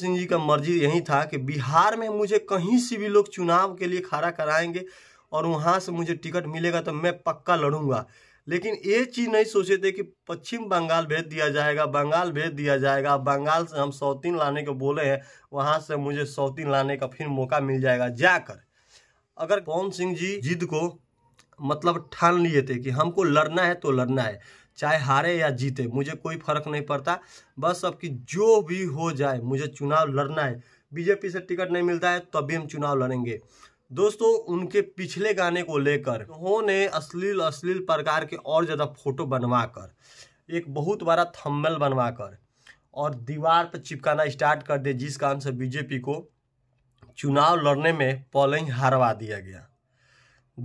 सिंह जी का मर्जी यही था कि बिहार में मुझे कहीं से भी लोग चुनाव के लिए खड़ा कराएंगे और वहाँ से मुझे टिकट मिलेगा तो मैं पक्का लड़ूंगा लेकिन ये चीज़ नहीं सोचे थे कि पश्चिम बंगाल भेज दिया जाएगा बंगाल भेज दिया जाएगा बंगाल से हम सौतीन लाने के बोले हैं वहाँ से मुझे सौतीन लाने का फिर मौका मिल जाएगा जाकर अगर पवन सिंह जी जिद को मतलब ठान लिए थे कि हमको लड़ना है तो लड़ना है चाहे हारे या जीते मुझे कोई फर्क नहीं पड़ता बस अब कि जो भी हो जाए मुझे चुनाव लड़ना है बीजेपी से टिकट नहीं मिलता है तब भी हम चुनाव लड़ेंगे दोस्तों उनके पिछले गाने को लेकर उन्होंने अश्लील अश्लील प्रकार के और ज़्यादा फोटो बनवाकर एक बहुत बड़ा थम्बल बनवाकर और दीवार पर चिपकाना स्टार्ट कर दे जिस कारण से बीजेपी को चुनाव लड़ने में पोलिंग हारवा दिया गया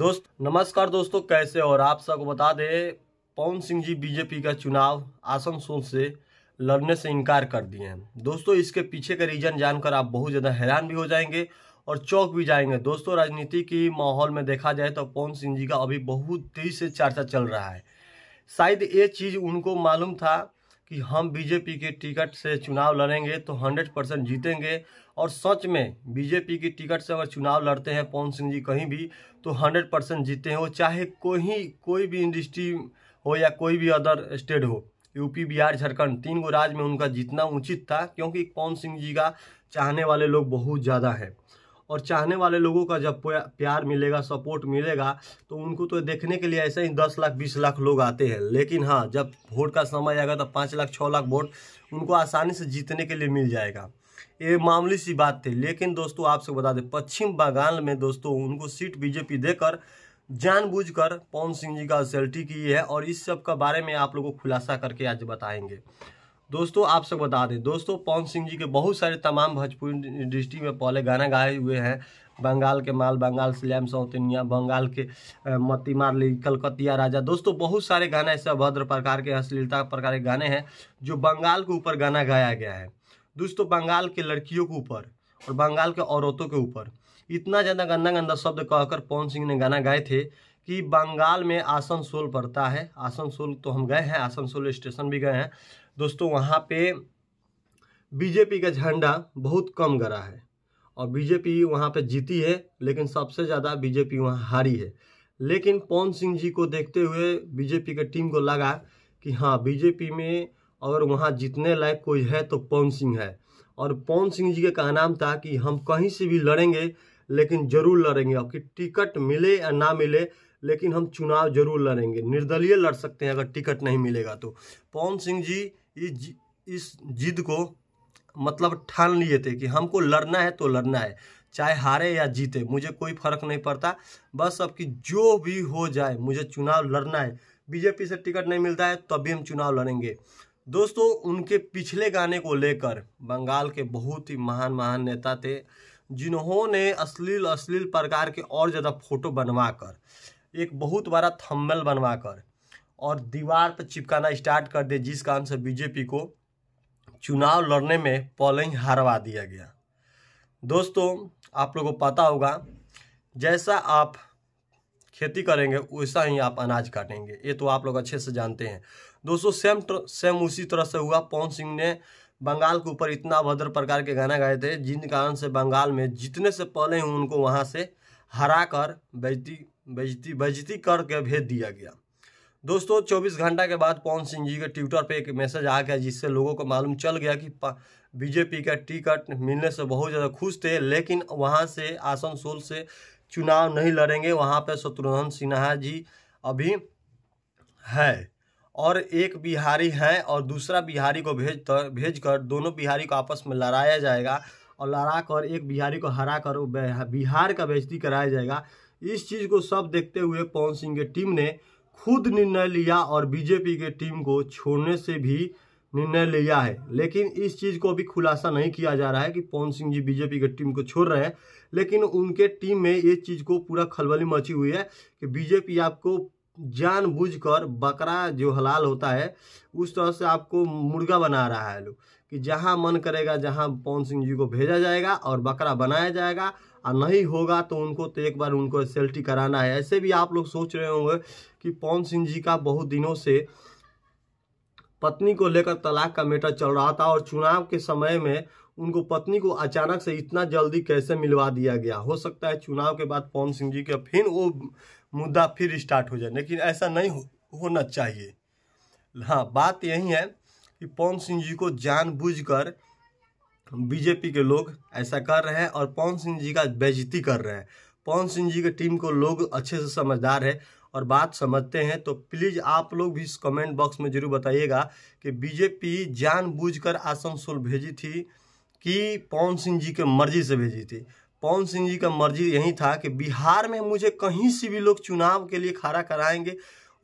दोस्त नमस्कार दोस्तों कैसे और आप सबको बता दें पवन सिंह जी बीजेपी का चुनाव आसनसोल से लड़ने से इनकार कर दिए हैं दोस्तों इसके पीछे का रीजन जानकर आप बहुत ज़्यादा हैरान भी हो जाएंगे और चौक भी जाएंगे दोस्तों राजनीति की माहौल में देखा जाए तो पवन सिंह जी का अभी बहुत तेजी से चर्चा चल रहा है शायद ये चीज़ उनको मालूम था कि हम बीजेपी के टिकट से चुनाव लड़ेंगे तो 100 परसेंट जीतेंगे और सच में बीजेपी की टिकट से अगर चुनाव लड़ते हैं पवन सिंह जी कहीं भी तो 100 परसेंट जीते हैं वो चाहे कोई कोई भी इंडस्ट्री हो या कोई भी अदर स्टेट हो यूपी बिहार झारखंड तीन गो राज्य में उनका जीतना उचित था क्योंकि पवन सिंह जी का चाहने वाले लोग बहुत ज़्यादा हैं और चाहने वाले लोगों का जब प्यार मिलेगा सपोर्ट मिलेगा तो उनको तो देखने के लिए ऐसे ही दस लाख बीस लाख लोग आते हैं लेकिन हाँ जब वोट का समय आएगा तो पाँच लाख छः लाख वोट उनको आसानी से जीतने के लिए मिल जाएगा ये मामूली सी बात थी लेकिन दोस्तों आपसे बता दें पश्चिम बंगाल में दोस्तों उनको सीट बीजेपी देकर जानबूझकर पवन सिंह जी का असल्टी की है और इस सब का बारे में आप लोगों को खुलासा करके आज बताएंगे दोस्तों आप सब बता दें दोस्तों पवन सिंह जी के बहुत सारे तमाम भोजपुरी डिस्ट्रिक्ट में पहले गाना गाए हुए हैं बंगाल के माल बंगाल स्लैम सौतनिया बंगाल के मती ली कलकतिया राजा दोस्तों बहुत सारे गाना ऐसे अभद्र प्रकार के अश्लीलता प्रकार के गाने हैं जो बंगाल के ऊपर गाना गाया गया है दोस्तों बंगाल के लड़कियों के ऊपर और बंगाल के औरतों के ऊपर इतना ज़्यादा गंदा गंदा शब्द कहकर पवन सिंह ने गाना गाए थे कि बंगाल में आसनसोल पड़ता है आसनसोल तो हम गए हैं आसनसोल स्टेशन भी गए हैं दोस्तों वहाँ पे बीजेपी का झंडा बहुत कम गड़ा है और बीजेपी वहाँ पे जीती है लेकिन सबसे ज़्यादा बीजेपी वहाँ हारी है लेकिन पवन सिंह जी को देखते हुए बीजेपी के टीम को लगा कि हाँ बीजेपी में अगर वहाँ जीतने लायक कोई है तो पवन सिंह है और पवन सिंह जी का नाम था कि हम कहीं से भी लड़ेंगे लेकिन जरूर लड़ेंगे आपकी टिकट मिले या ना मिले लेकिन हम चुनाव जरूर लड़ेंगे निर्दलीय लड़ सकते हैं अगर टिकट नहीं मिलेगा तो पवन सिंह जी इस इस जिद को मतलब ठान लिए थे कि हमको लड़ना है तो लड़ना है चाहे हारे या जीते मुझे कोई फर्क नहीं पड़ता बस अब कि जो भी हो जाए मुझे चुनाव लड़ना है बीजेपी से टिकट नहीं मिलता है तब भी हम चुनाव लड़ेंगे दोस्तों उनके पिछले गाने को लेकर बंगाल के बहुत ही महान महान नेता थे जिन्होंने अश्लील अश्लील प्रकार के और ज़्यादा फोटो बनवा कर एक बहुत बड़ा थम्बनेल बनवा कर और दीवार पर चिपकाना स्टार्ट कर दे जिस कारण से बीजेपी को चुनाव लड़ने में पोलिंग हारवा दिया गया दोस्तों आप लोगों को पता होगा जैसा आप खेती करेंगे वैसा ही आप अनाज काटेंगे ये तो आप लोग अच्छे से जानते हैं दोस्तों सेम सेम उसी तरह से हुआ पवन सिंह ने बंगाल के ऊपर इतना भद्र प्रकार के गाना गाए थे जिन कारण से बंगाल में जितने से पहले ही उनको वहाँ से हरा कर बेजती बेजती बेजती करके भेज दिया गया दोस्तों 24 घंटा के बाद पवन सिंह जी के ट्विटर पे एक मैसेज आ गया जिससे लोगों को मालूम चल गया कि बीजेपी का टिकट मिलने से बहुत ज़्यादा खुश थे लेकिन वहाँ से आसनसोल से चुनाव नहीं लड़ेंगे वहाँ पर शत्रुघ्न सिन्हा जी अभी है और एक बिहारी है और दूसरा बिहारी को भेज तर, भेज कर दोनों बिहारी को आपस में लड़ाया जाएगा और लड़ा कर एक बिहारी को हरा कर बिहार का बेजती कराया जाएगा इस चीज़ को सब देखते हुए पवन सिंह की टीम ने खुद निर्णय लिया और बीजेपी के टीम को छोड़ने से भी निर्णय लिया है लेकिन इस चीज़ को अभी खुलासा नहीं किया जा रहा है कि पवन सिंह जी बीजेपी की टीम को छोड़ रहे हैं लेकिन उनके टीम में ये चीज़ को पूरा खलबली मची हुई है कि बीजेपी आपको जानबूझकर बकरा जो हलाल होता है उस तरह से आपको मुर्गा बना रहा है लोग कि जहाँ मन करेगा जहाँ पवन सिंह जी को भेजा जाएगा और बकरा बनाया जाएगा और नहीं होगा तो उनको तो एक बार उनको एस कराना है ऐसे भी आप लोग सोच रहे होंगे कि पवन सिंह जी का बहुत दिनों से पत्नी को लेकर तलाक का मेटर चल रहा था और चुनाव के समय में उनको पत्नी को अचानक से इतना जल्दी कैसे मिलवा दिया गया हो सकता है चुनाव के बाद पवन सिंह जी का फिर वो मुद्दा फिर स्टार्ट हो जाए लेकिन ऐसा नहीं हो, होना चाहिए हाँ बात यही है कि पवन सिंह जी को जानबूझकर बीजेपी के लोग ऐसा कर रहे हैं और पवन सिंह जी का बेजती कर रहे हैं पवन सिंह जी के टीम को लोग अच्छे से समझदार है और बात समझते हैं तो प्लीज़ आप लोग भी इस कमेंट बॉक्स में ज़रूर बताइएगा कि बीजेपी जानबूझकर आसनसोल भेजी थी कि पवन सिंह जी के मर्जी से भेजी थी पवन सिंह जी का मर्जी यही था कि बिहार में मुझे कहीं से भी लोग चुनाव के लिए खड़ा कराएंगे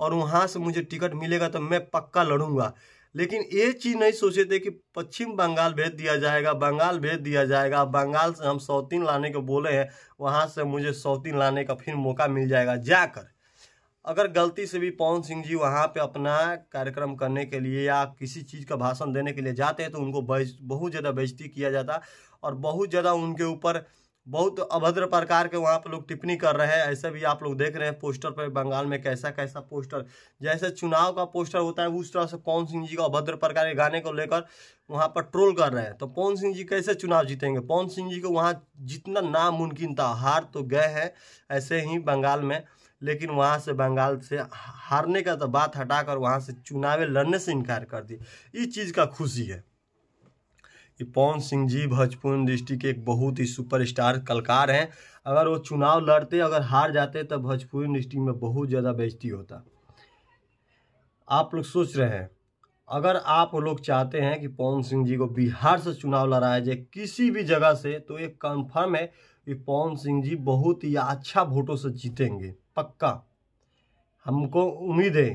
और वहाँ से मुझे टिकट मिलेगा तो मैं पक्का लड़ूंगा लेकिन ये चीज़ नहीं सोचे थे कि पश्चिम बंगाल भेज दिया जाएगा बंगाल भेज दिया जाएगा बंगाल से हम सौतीन लाने को बोले हैं वहाँ से मुझे सौतीन लाने का फिर मौका मिल जाएगा जाकर अगर गलती से भी पवन सिंह जी वहाँ पे अपना कार्यक्रम करने के लिए या किसी चीज़ का भाषण देने के लिए जाते हैं तो उनको बहुत ज़्यादा बेजती किया जाता और बहुत ज़्यादा उनके ऊपर बहुत अभद्र प्रकार के वहाँ पर लोग टिप्पणी कर रहे हैं ऐसे भी आप लोग देख रहे हैं पोस्टर पर बंगाल में कैसा कैसा पोस्टर जैसे चुनाव का पोस्टर होता है उस तरह से पवन सिंह जी का अभद्र प्रकार के गाने को लेकर वहाँ पर ट्रोल कर रहे हैं तो पवन सिंह जी कैसे चुनाव जीतेंगे पवन सिंह जी को वहाँ जितना नामुमकिन था हार तो गए हैं ऐसे ही बंगाल में लेकिन वहाँ से बंगाल से हारने का तो बात हटाकर वहाँ से चुनावें लड़ने से इनकार कर दिए इस चीज़ का खुशी है पवन सिंह जी भोजपुर डिस्ट्रिक्ट के एक बहुत ही सुपरस्टार कलाकार हैं अगर वो चुनाव लड़ते अगर हार जाते तो भोजपुर डिस्ट्रिक्ट में बहुत ज़्यादा बेजती होता आप लोग सोच रहे हैं अगर आप लोग चाहते हैं कि पवन सिंह जी को बिहार से चुनाव लड़ाया जाए किसी भी जगह से तो ये कन्फर्म है कि पवन सिंह जी बहुत ही अच्छा वोटों से जीतेंगे पक्का हमको उम्मीद है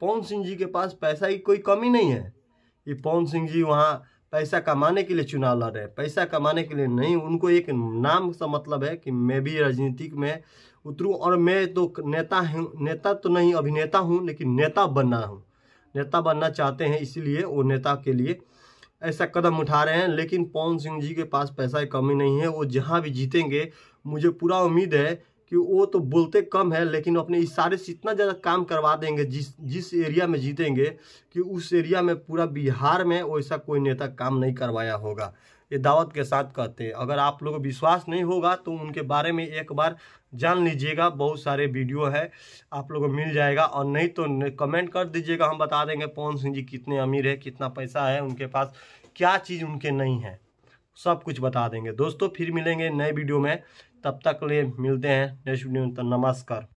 पवन सिंह जी के पास पैसा की कोई कमी नहीं है कि पवन सिंह जी वहाँ पैसा कमाने के लिए चुनाव लड़ रहे हैं पैसा कमाने के लिए नहीं उनको एक नाम सा मतलब है कि मैं भी राजनीतिक में उतरूँ और मैं तो नेता हूँ नेता तो नहीं अभिनेता हूँ लेकिन नेता बनना हूँ नेता बनना चाहते हैं इसीलिए वो नेता के लिए ऐसा कदम उठा रहे हैं लेकिन पवन सिंह जी के पास पैसा की कमी नहीं है वो जहाँ भी जीतेंगे मुझे पूरा उम्मीद है कि वो तो बोलते कम है लेकिन अपने इशारे से इतना ज़्यादा काम करवा देंगे जिस जिस एरिया में जीतेंगे कि उस एरिया में पूरा बिहार में वैसा कोई नेता काम नहीं करवाया होगा ये दावत के साथ कहते हैं अगर आप को विश्वास नहीं होगा तो उनके बारे में एक बार जान लीजिएगा बहुत सारे वीडियो है आप लोगों को मिल जाएगा और नहीं तो कमेंट कर दीजिएगा हम बता देंगे पवन सिंह जी कितने अमीर है कितना पैसा है उनके पास क्या चीज़ उनके नहीं है सब कुछ बता देंगे दोस्तों फिर मिलेंगे नए वीडियो में तब तक लिए मिलते हैं नेक्स्ट वीडियो में तो नमस्कार